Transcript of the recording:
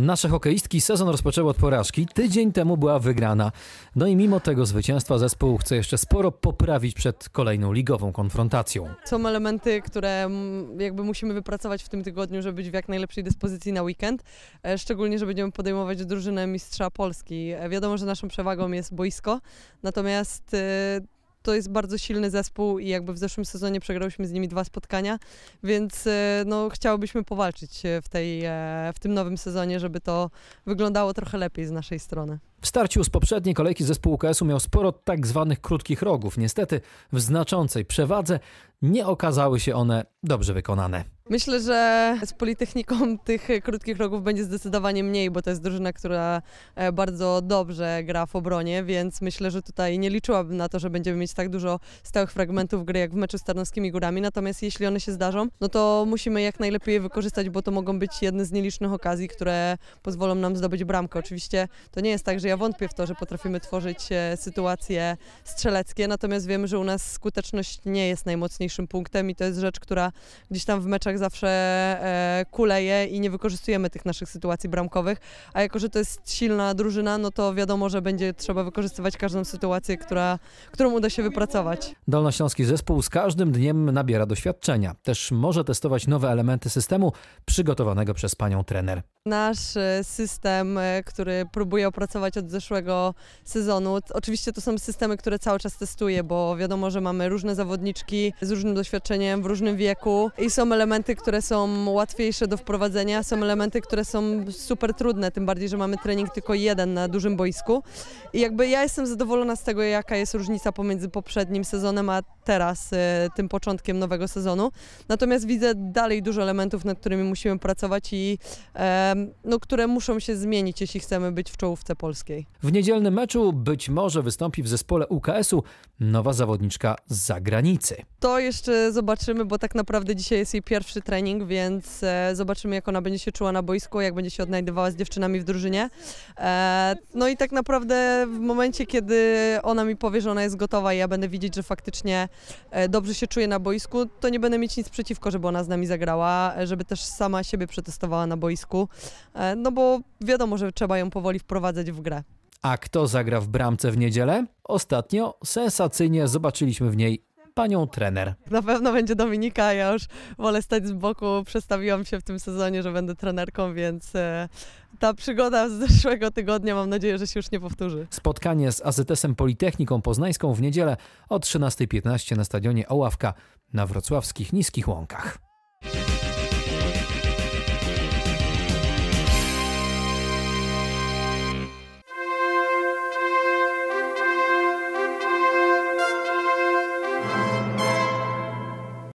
Nasze hokeistki sezon rozpoczęły od porażki. Tydzień temu była wygrana. No i mimo tego zwycięstwa zespół chce jeszcze sporo poprawić przed kolejną ligową konfrontacją. Są elementy, które mm, jakby musimy wypracować w tym tygodniu, żeby być w jak najlepszej dyspozycji na weekend. E, szczególnie, że będziemy podejmować drużynę mistrza Polski. E, wiadomo, że naszą przewagą jest boisko, natomiast e, to jest bardzo silny zespół i jakby w zeszłym sezonie przegrałyśmy z nimi dwa spotkania, więc e, no, chciałobyśmy powalczyć e, w, tej, e, w tym nowym sezonie, żeby to wyglądało trochę lepiej z naszej strony. W starciu z poprzedniej kolejki zespół UKS-u miał sporo tak zwanych krótkich rogów. Niestety w znaczącej przewadze nie okazały się one dobrze wykonane. Myślę, że z Politechniką tych krótkich rogów będzie zdecydowanie mniej, bo to jest drużyna, która e, bardzo dobrze gra w obronie, więc myślę, że tutaj nie liczyłabym na to, że będziemy mieć tak dużo stałych fragmentów gry jak w meczu z Tarnowskimi Górami. Natomiast jeśli one się zdarzą, no to musimy jak najlepiej je wykorzystać, bo to mogą być jedne z nielicznych okazji, które pozwolą nam zdobyć bramkę. Oczywiście to nie jest tak, że ja wątpię w to, że potrafimy tworzyć e, sytuacje strzeleckie, natomiast wiemy, że u nas skuteczność nie jest najmocniejszym punktem i to jest rzecz, która gdzieś tam w meczach zawsze e, kuleje i nie wykorzystujemy tych naszych sytuacji bramkowych, a jako, że to jest silna drużyna, no to wiadomo, że będzie trzeba wykorzystywać każdą sytuację, która, którą uda się wypracować. Dolnośląski zespół z każdym dniem nabiera doświadczenia. Też może testować nowe elementy systemu przygotowanego przez panią trener. Nasz e, system, e, który próbuję opracować od zeszłego sezonu, oczywiście to są systemy, które cały czas testuję, bo wiadomo, że mamy różne zawodniczki z różnym doświadczeniem, w różnym wieku i są elementy, które są łatwiejsze do wprowadzenia, są elementy, które są super trudne, tym bardziej, że mamy trening tylko jeden na dużym boisku. I jakby ja jestem zadowolona z tego, jaka jest różnica pomiędzy poprzednim sezonem a teraz, e, tym początkiem nowego sezonu. Natomiast widzę dalej dużo elementów, nad którymi musimy pracować i e, no, które muszą się zmienić, jeśli chcemy być w czołówce polskiej. W niedzielnym meczu być może wystąpi w zespole UKS-u nowa zawodniczka z zagranicy. To jeszcze zobaczymy, bo tak naprawdę dzisiaj jest jej pierwszy trening, więc e, zobaczymy, jak ona będzie się czuła na boisku, jak będzie się odnajdywała z dziewczynami w drużynie. E, no i tak naprawdę w momencie, kiedy ona mi powie, że ona jest gotowa i ja będę widzieć, że faktycznie e, dobrze się czuje na boisku, to nie będę mieć nic przeciwko, żeby ona z nami zagrała, żeby też sama siebie przetestowała na boisku. E, no bo wiadomo, że trzeba ją powoli wprowadzać w grę. A kto zagra w bramce w niedzielę? Ostatnio sensacyjnie zobaczyliśmy w niej panią trener. Na pewno będzie Dominika, ja już wolę stać z boku. Przestawiłam się w tym sezonie, że będę trenerką, więc e, ta przygoda z zeszłego tygodnia mam nadzieję, że się już nie powtórzy. Spotkanie z AZS-em Politechniką Poznańską w niedzielę o 13.15 na stadionie Oławka na wrocławskich Niskich Łąkach.